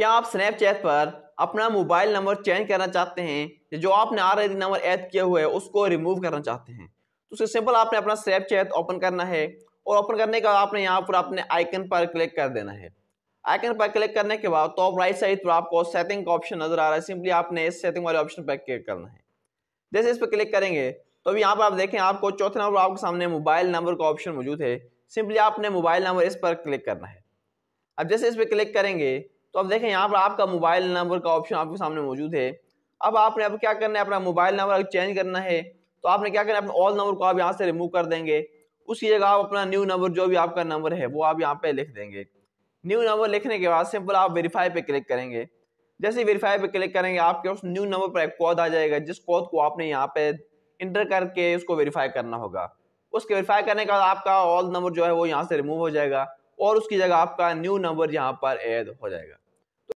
क्या आप स्नैपचैट पर अपना मोबाइल नंबर चेंज करना चाहते हैं जो आपने ऑलरेडी नंबर ऐड किया हुआ है उसको रिमूव करना चाहते हैं तो उसके सिंपल आपने अपना स्नैपचैट ओपन करना है और ओपन करने के बाद आपने यहाँ पर अपने आइकन पर क्लिक कर देना है आइकन पर क्लिक करने के बाद तो राइट साइड पर आपको सेटिंग का ऑप्शन नजर आ रहा है सिंपली आपने इस सेटिंग वाले ऑप्शन पर क्लिक करना है जैसे इस पर क्लिक करेंगे तो अभी यहाँ पर आप देखें आपको चौथे नंबर आपके सामने मोबाइल नंबर का ऑप्शन मौजूद है सिंपली आपने मोबाइल नंबर इस पर क्लिक करना है अब जैसे इस पर क्लिक करेंगे तो अब देखें यहाँ पर आपका मोबाइल नंबर का ऑप्शन आपके सामने मौजूद है अब आपने अब क्या करना है अपना मोबाइल नंबर चेंज करना है तो आपने क्या करना है अपने ऑल नंबर को आप यहाँ से रिमूव कर देंगे उसकी जगह आप अपना न्यू नंबर जो भी आपका नंबर है वो आप यहाँ पे लिख देंगे न्यू नंबर लिखने के बाद सिंपल आप वेरीफाई पे क्लिक करेंगे जैसे वेरीफाई पे क्लिक करेंगे आपके उस न्यू नंबर पर एक कोड आ जाएगा जिस कोड को आपने यहाँ पे इंटर करके उसको वेरीफाई करना होगा उसके वेरीफाई करने के बाद आपका ऑल नंबर जो है वो यहाँ से रिमूव हो जाएगा और उसकी जगह आपका न्यू नंबर यहाँ पर ऐड हो जाएगा